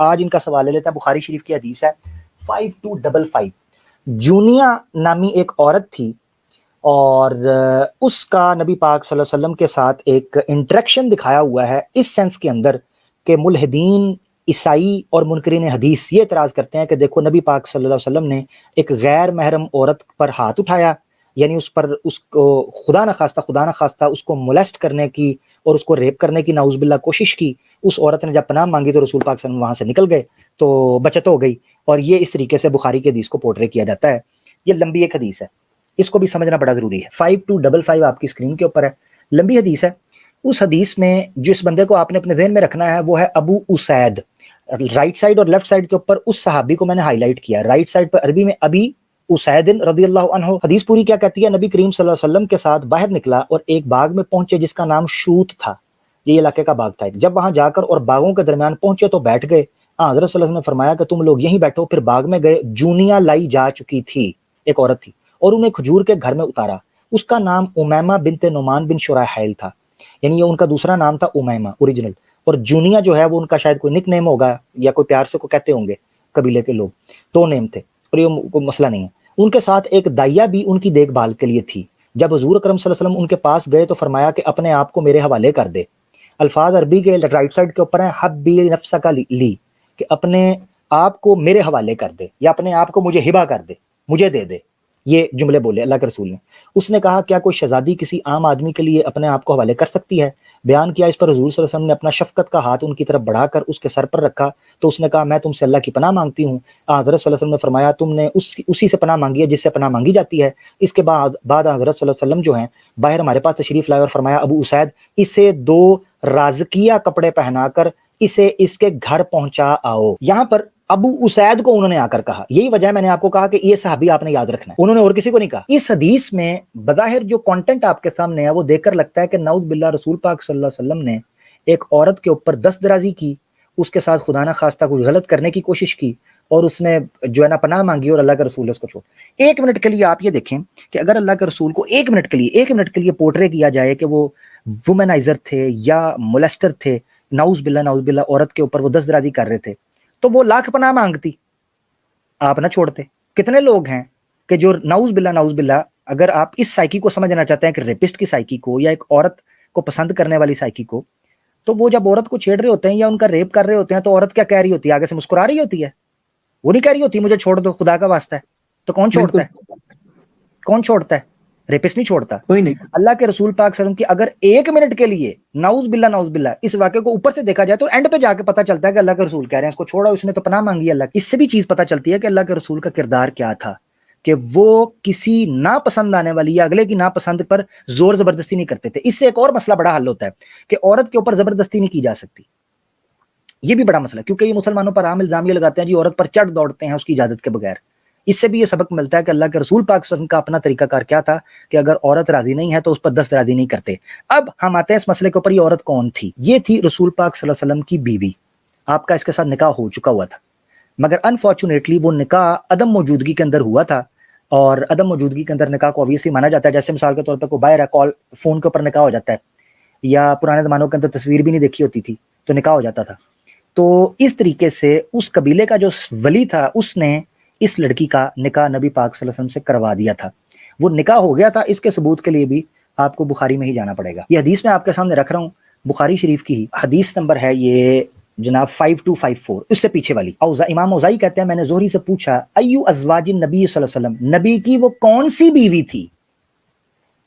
आज इनका सवाल ले लेते हैं बुखारी शरीफ की हदीस है फाइव टू डबल फाइव जूनिया नामी एक औरत थी और उसका नबी पाक सल्लल्लाहु अलैहि वसल्लम के साथ एक इंटरेक्शन दिखाया हुआ है इस सेंस के अंदर कि मुलहदीन ईसाई और मुनकरीन हदीस ये इतराज़ करते हैं कि देखो नबी पाक सल्लल्लाहु अलैहि वसल्लम ने एक गैर महरम औरत पर हाथ उठाया यानी उस पर उसको खुदा न खास्ता खुदा न खास्ता उसको मोलेस्ट करने की और उसको रेप करने की नाउजबिल्ला कोशिश की उस औरत ने जब पनाह मांगी तो रसूल पाक वहां से निकल गए तो बचत हो गई और ये इस तरीके से बुखारी के हदीस को पोर्ट्रे किया जाता है ये लंबी एक हदीस है इसको भी समझना बड़ा ज़रूरी है फाइव टू डबल फाइव आपकी स्क्रीन के ऊपर है लंबी हदीस है उस हदीस में जिस बंदे को आपने अपने जहन में रखना है वो है अबू उसैद राइट साइड और लेफ्ट साइड के ऊपर उस सहाबी को मैंने हाईलाइट किया राइट साइड पर अरबी में अभी उसैदिन रदी अल्लाह हदीस पूरी क्या कहती है नबी करीम वसल्लम के साथ बाहर निकला और एक बाग में पहुंचे जिसका नाम शूत था ये इलाके का बाग था जब वहां जाकर और बागों के दरमियान पहुंचे तो बैठ गए हाँ ने फरमाया कि तुम लोग यहीं बैठो फिर बाग में गए जूनिया लाई जा चुकी थी एक औरत थी और उन्हें खजूर के घर में उतारा उसका नाम उमैमा बिनते नुमान बिन शुराहल था यानी ये उनका दूसरा नाम था उमैमा ओरिजिनल और जूनिया जो है वो उनका शायद कोई निक नेम होगा या कोई प्यार से को कहते होंगे कबीले के लोग दो तो नेम थे और ये कोई मसला नहीं है उनके साथ एक दाइया भी उनकी देखभाल के लिए थी जब हजूर अक्रम वसल्लम उनके पास गए तो फरमाया कि अपने आप को मेरे हवाले कर दे अल्फाज अरबी के राइट साइड के ऊपर हैं हब बी नफसा का ली कि अपने आप को मेरे हवाले कर दे या अपने आप को मुझे हिबा कर दे मुझे दे दे ये जुमले बोले अल्लाह के रसूल ने उसने कहा क्या कोई शहजादी किसी आम आदमी के लिए अपने आप को हवाले कर सकती है बयान किया इस पर हजूर वसल्लम ने अपना शफकत का हाथ उनकी तरफ बढ़ाकर उसके सर पर रखा तो उसने कहा मैं तुमसे अल्लाह की पनाह मांगती हूँ हजरत वसल्लम ने फरमाया तुमने उस उसी से पनाह मांगी है जिससे पनाह मांगी जाती है इसके बाद बाद हजरत वसल्लम जो है बाहर हमारे पास तशरीफ लाए और फरमाया अबू उसैद इसे दो राजकिया कपड़े पहनाकर इसे इसके घर पहुंचा आओ यहाँ पर अबू उसैद को उन्होंने आकर कहा यही वजह मैंने आपको कहा कि ये सहाबी आपने याद रखना है उन्होंने और किसी को नहीं कहा इस हदीस में बज़ाहिर जो कंटेंट आपके सामने है वो देखकर लगता है कि नाउद बिल्ला रसूल पाक सल्लम ने एक औरत के ऊपर दस्त दराजी की उसके साथ खुदा ना खास्ता कुछ गलत करने की कोशिश की और उसने जो है ना पनाह मांगी और अल्लाह के रसूल उसको छोड़ एक मिनट के लिए आप ये देखें कि अगर अल्लाह के रसूल को एक मिनट के लिए एक मिनट के लिए पोर्ट्रे किया जाए कि वो वुमेनाइजर थे या मोलेस्टर थे नाउज बिल्ला नाउज बिल्ला औरत के ऊपर वो दस दराजी कर रहे थे तो वो लाख पना मांगती आप ना छोड़ते कितने लोग हैं कि जो नाउज बिल्ला नाउज बिल्ला अगर आप इस साइकी को समझना चाहते हैं कि रेपिस्ट की साइकी को या एक औरत को पसंद करने वाली साइकी को तो वो जब औरत को छेड़ रहे होते हैं या उनका रेप कर रहे होते हैं तो औरत क्या कह रही होती है आगे से मुस्कुरा रही होती है वो नहीं कह रही होती मुझे छोड़ दो खुदा का वास्ता है तो कौन छोड़ता है कौन छोड़ता है रेपिस नहीं छोड़ता कोई नहीं अल्लाह के रसूल पाक सलम की अगर एक मिनट के लिए नाउज बिल्ला नाउज बिल्ला इस वाक्य को ऊपर से देखा जाए तो एंड पे जाके पता चलता है कि अल्लाह के रसूल कह रहे हैं इसको छोड़ा उसने तो पना मांगी अल्लाह इससे भी चीज पता चलती है कि अल्लाह के रसूल का किरदार क्या था कि वो किसी नापसंद आने वाली या अगले की नापसंद पर जोर जबरदस्ती नहीं करते थे इससे एक और मसला बड़ा हल होता है कि औरत के ऊपर जबरदस्ती नहीं की जा सकती ये भी बड़ा मसला क्योंकि ये मुसलमानों पर आम इल्जाम ये लगाते हैं जी औरत पर चढ़ दौड़ते हैं उसकी इजाजत के बगैर इससे भी ये सबक मिलता है कि अल्लाह के रसूल पाक का अपना तरीकाकार क्या था कि अगर औरत राजी नहीं है तो उस पर दस्त राजी नहीं करते अब हम आते हैं इस मसले के ऊपर ये औरत कौन थी ये थी रसूल पाक सल्लम की बीवी आपका इसके साथ निकाह हो चुका हुआ था मगर अनफॉर्चुनेटली वो निकाह अदम मौजूदगी के अंदर हुआ था और अदम मौजूदगी के अंदर निकाह को ऑब्वियसली माना जाता है जैसे मिसाल के तौर पर कोई बाहर कॉल फ़ोन के ऊपर निकाह हो जाता है या पुराने ज़मानों के अंदर तस्वीर भी नहीं देखी होती थी तो निकाह हो जाता था तो इस तरीके से उस कबीले का जो वली था उसने इस लड़की का निका नबी पाक वसल्लम से करवा दिया था वो निका हो गया था इसके सबूत के लिए भी आपको बुखारी में ही जाना पड़ेगा ये हदीस मैं आपके सामने रख रहा हूँ बुखारी शरीफ की ही हदीस नंबर है ये जनाब 5254 उससे पीछे वाली औजा इमाम औजाई कहते हैं मैंने जोहरी से पूछा अयू अजवाज नबी वसल्लम नबी की वो कौन सी बीवी थी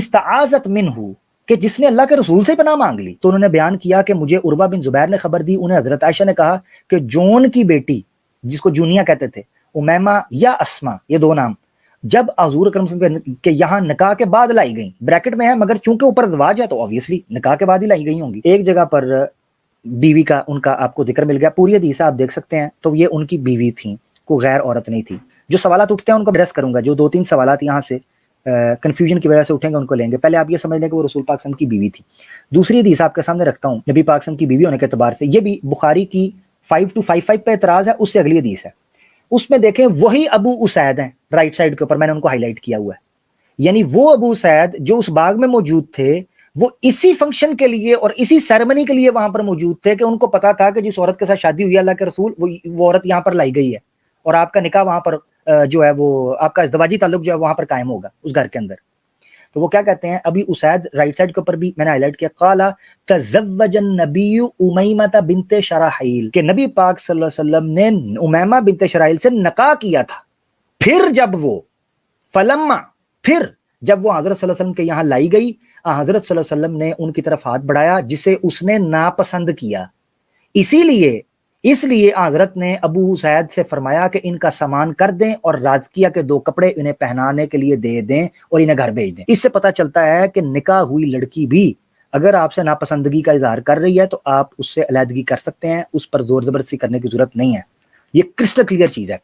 इस्ताजत मिन हूँ कि जिसने अल्लाह के रसूल से पना मांग ली तो उन्होंने बयान किया कि मुझे उर्वा बिन जुबैर ने खबर दी उन्हें हजरत आयशा ने कहा कि जोन की बेटी जिसको जूनिया कहते थे उमैमा या असमा ये दो नाम जब आजूर अक्रम के यहाँ निकाह के बाद लाई गई ब्रैकेट में है मगर चूंकि ऊपर दवाज है तो ऑब्वियसली निकाह के बाद ही लाई गई होंगी एक जगह पर बीवी का उनका आपको जिक्र मिल गया पूरी हदीसा आप देख सकते हैं तो ये उनकी बीवी थी को गैर औरत नहीं थी जो सवाल उठते हैं उनको ड्रेस करूंगा जो दो तीन सवाल यहाँ से कंफ्यूजन की वजह से उठेंगे उनको लेंगे पहले आप ये समझ लें कि वो रसूल पाक की बीवी थी दूसरी हदीस आपके सामने रखता हूँ नबी पाक की बीवी होने के अतबार से ये भी बुखारी की फाइव टू फाइव फाइव पर एतराज़ है उससे अगली हदीस है उसमें देखें वही अबू उसैद हैं राइट साइड के ऊपर मैंने उनको हाईलाइट किया हुआ है यानी वो अबू सैद जो उस बाग में मौजूद थे वो इसी फंक्शन के लिए और इसी सेरेमनी के लिए वहां पर मौजूद थे कि उनको पता था कि जिस औरत के साथ शादी हुई अल्लाह के रसूल वो वो औरत यहाँ पर लाई गई है और आपका निकाह वहां पर जो है वो आपका इजदवाजी ताल्लुक जो है वहां पर कायम होगा उस घर के अंदर तो वो क्या कहते हैं अभी उसैद राइट साइड के ऊपर भी मैंने हाईलाइट किया काला तजवजन नबी उमैमा बिनते शराहील के नबी पाक सल्लम ने उमैमा बिनते शराहील से नका किया था फिर जब वो फलम्मा फिर जब वो हजरत वसल्लम के यहाँ लाई गई हजरत वसल्लम ने उनकी तरफ हाथ बढ़ाया जिसे उसने नापसंद किया इसीलिए इसलिए हजरत ने अबू सैद से फरमाया कि इनका सामान कर दें और राजकिया के दो कपड़े इन्हें पहनाने के लिए दे दें और इन्हें घर भेज दें इससे पता चलता है कि निकाह हुई लड़की भी अगर आपसे नापसंदगी का इजहार कर रही है तो आप उससे अलीहदगी कर सकते हैं उस पर जोर जबरदस्ती करने की जरूरत नहीं है ये क्रिस्टल क्लियर चीज़ है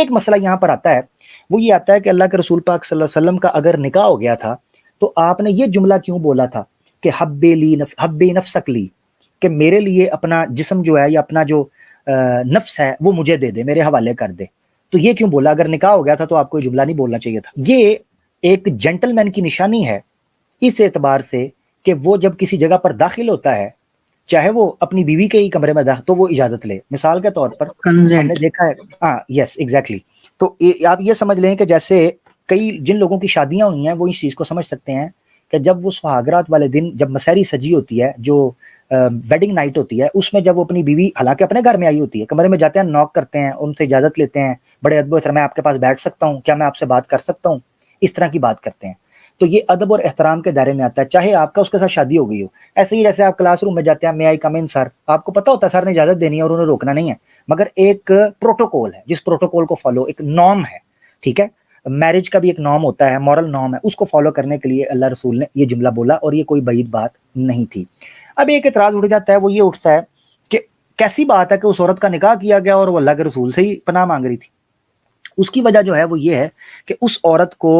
एक मसला यहाँ पर आता है वो ये आता है कि अल्लाह के रसूल पाक वसल्लम का अगर निकाह हो गया था तो आपने ये जुमला क्यों बोला था कि हब्बे ली नफ हब्बे नफसक ली कि मेरे लिए अपना जिसम जो है या अपना जो नफ्स है वो मुझे दे दे मेरे हवाले कर दे तो ये क्यों बोला अगर निकाह हो गया था तो आपको जुमला नहीं बोलना चाहिए था ये एक जेंटलमैन की निशानी है इस एतबार से कि वो जब किसी जगह पर दाखिल होता है चाहे वो अपनी बीवी के ही कमरे में दाखिल तो वो इजाजत ले मिसाल के तौर पर हमने देखा है हाँ यस एग्जैक्टली तो ए, आप ये समझ लें कि जैसे कई जिन लोगों की शादियां हुई हैं वो इस चीज़ को समझ सकते हैं कि जब वो सुहागरात वाले दिन जब मसहरी सजी होती है जो वेडिंग नाइट होती है उसमें जब वो अपनी बीवी हालांकि अपने घर में आई होती है कमरे में जाते हैं नॉक करते हैं उनसे इजाज़त लेते हैं बड़े अदब एहतराम आपके पास बैठ सकता हूँ क्या मैं आपसे बात कर सकता हूँ इस तरह की बात करते हैं तो ये अदब और एहतराम के दायरे में आता है चाहे आपका उसके साथ शादी हो गई हो ऐसे ही जैसे आप क्लासरूम में जाते हैं मे आई कम इन सर आपको पता होता है सर ने इजाज़त देनी है और उन्हें रोकना नहीं है मगर एक प्रोटोकॉल है जिस प्रोटोकॉल को फॉलो एक नॉम है ठीक है मैरिज का भी एक नॉम होता है मॉरल नॉम है उसको फॉलो करने के लिए अल्लाह रसूल ने ये जुमला बोला और ये कोई बईद बात नहीं थी अब एक इतराज उठ जाता है वो ये उठता है कि कैसी बात है कि उस औरत का निकाह किया गया और वो अल्लाह के रसूल से ही पनाह मांग रही थी उसकी वजह जो है वो ये है कि उस औरत को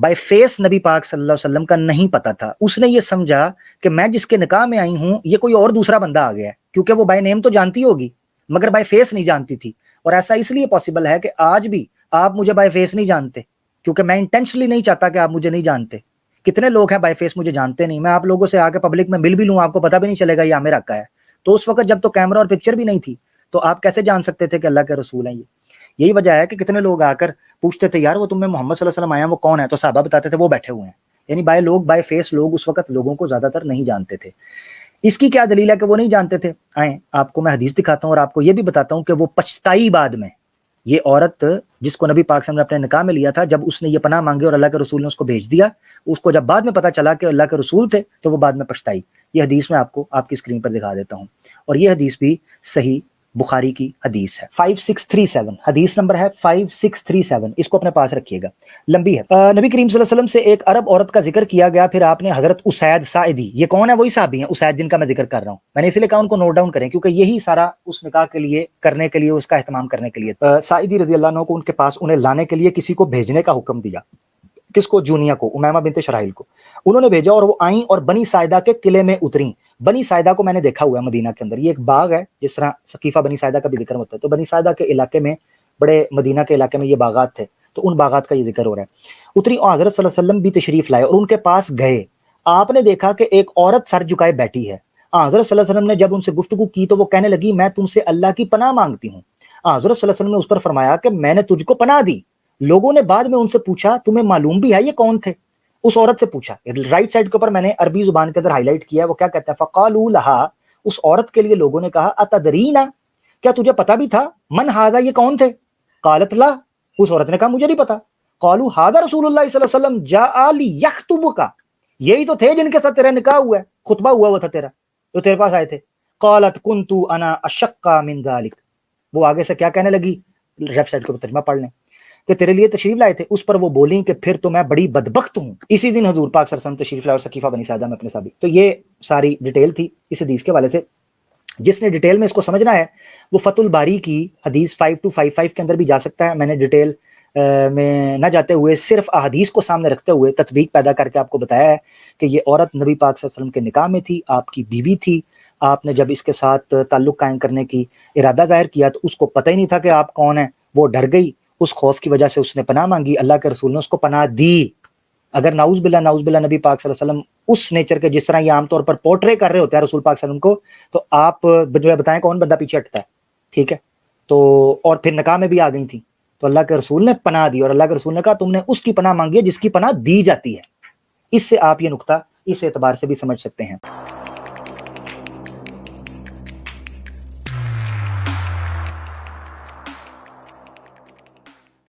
बाय फेस नबी पाक सल्लल्लाहु अलैहि वसल्लम का नहीं पता था उसने ये समझा कि मैं जिसके निकाह में आई हूँ ये कोई और दूसरा बंदा आ गया है क्योंकि वो बाय नेम तो जानती होगी मगर बाय फेस नहीं जानती थी और ऐसा इसलिए पॉसिबल है कि आज भी आप मुझे बाय फेस नहीं जानते क्योंकि मैं इंटेंशनली नहीं चाहता कि आप मुझे नहीं जानते कितने लोग हैं बाई फेस मुझे जानते नहीं मैं आप लोगों से आके पब्लिक में मिल भी लूँ आपको पता भी नहीं चलेगा ये आमिर अक्का है तो उस वक्त जब तो कैमरा और पिक्चर भी नहीं थी तो आप कैसे जान सकते थे कि अल्लाह के रसूल हैं ये यही वजह है कि कितने लोग आकर पूछते थे यार वो तुम्हें मोहम्मद वसल्लम आया वो कौन है तो साहबा बताते थे वो बैठे हुए हैं यानी बाय लोग बाय फेस लोग उस वक्त लोगों को ज़्यादातर नहीं जानते थे इसकी क्या दलील है कि वो नहीं जानते थे आए आपको मैं हदीस दिखाता हूँ और आपको ये भी बताता हूँ कि वो पछताई बाद में ये औरत जिसको नबी पाक ने अपने निकाह में लिया था जब उसने ये पनाह मांगी और अल्लाह के रसूल ने उसको भेज दिया उसको जब बाद में पता चला कि अल्लाह के रसूल थे तो वो बाद में पछताई ये हदीस मैं आपको आपकी स्क्रीन पर दिखा देता हूँ और ये हदीस भी सही बुखारी की हदीस है 5637 हदीस नंबर है 5637 इसको अपने पास रखिएगा लंबी है नबी करीम वसल्लम से एक अरब औरत का जिक्र किया गया फिर आपने हजरत उसैद साइदी ये कौन है वही साहबी हैं उसैद जिनका मैं जिक्र कर रहा हूं मैंने इसलिए कहा उनको नोट डाउन करें क्योंकि यही सारा उस निकाह के लिए करने के लिए उसका अहतमाम करने के लिए साइदी रजी अल्लाह को उनके पास उन्हें लाने के लिए किसी को भेजने का हुक्म दिया किसको जूनिया को उमैमा बिनते शराइल को उन्होंने भेजा और वो आई और बनी सायदा के किले में उतरी बनी सायदा को मैंने देखा हुआ है मदीना के अंदर ये एक बाग है जिस तरह सकीफ़ा बनी सायदा का भी जिक्र होता है तो बनी सायदा के इलाके में बड़े मदीना के इलाके में ये बागात थे तो उन बागात का ये जिक्र हो रहा है उतरी और हज़रत वसल्लम भी तशरीफ़ लाए और उनके पास गए आपने देखा कि एक औरत सर झुकाए बैठी है हज़रत वसल्लम ने जब उनसे गुफ्तु की तो वो कहने लगी मैं तुमसे अल्लाह की पनाह मांगती हूँ हज़रत वसल्लम ने उस पर फरमाया कि मैंने तुझको पनाह दी लोगों ने बाद में उनसे पूछा तुम्हें मालूम भी है ये कौन थे उस औरत से पूछा राइट साइड के ऊपर मैंने अरबी जुबान के अंदर हाईलाइट किया वो क्या कहता है फ़कालू लहा उस औरत के लिए लोगों ने कहा अतदरीना क्या तुझे पता भी था मन हाजा ये कौन थे कालत ला उस औरत ने कहा मुझे नहीं पता कालू हाजा रसूलुल्लाह जा यखतुब का यही तो थे जिनके साथ तेरा निकाह हुआ है खुतबा हुआ हुआ था तेरा जो तेरे पास आए थे कौलत कुंतु अना अशक्का मिन दालिक वो आगे से क्या कहने लगी लेफ्ट साइड के ऊपर तर्जमा पढ़ लें कि तेरे लिए तशरीफ लाए थे उस पर वो बोली कि फिर तो मैं बड़ी बदबख्त हूँ इसी दिन हजूर पाक सरसम तशरीफ लाए और सकीफा बनी साधा में अपने साबी तो ये सारी डिटेल थी इस हदीस के वाले से जिसने डिटेल में इसको समझना है वो फतुल बारी की हदीस फाइव टू फाइव फाइव के अंदर भी जा सकता है मैंने डिटेल में ना जाते हुए सिर्फ अहदीस को सामने रखते हुए तस्वीक पैदा करके आपको बताया है कि ये औरत नबी पाक वसल्लम के निकाह में थी आपकी बीवी थी आपने जब इसके साथ ताल्लुक कायम करने की इरादा जाहिर किया तो उसको पता ही नहीं था कि आप कौन हैं वो डर गई उस खौफ की वजह से उसने पनाह मांगी अल्लाह के रसूल ने उसको पनाह दी अगर नाउज बिल्ला नाउज बिल्ला नबी पाक सल्लम उस नेचर के जिस तरह ये आमतौर पर पोर्ट्रे कर रहे होते हैं रसूल पाक सल्लम को तो आप बताएं कौन बंदा पीछे हटता है ठीक है तो और फिर नकाह में भी आ गई थी तो अल्लाह के रसूल ने पनाह दी और अल्लाह के रसूल ने कहा तुमने उसकी पनाह मांगी है जिसकी पनाह दी जाती है इससे आप ये नुकता इस एतबार से भी समझ सकते हैं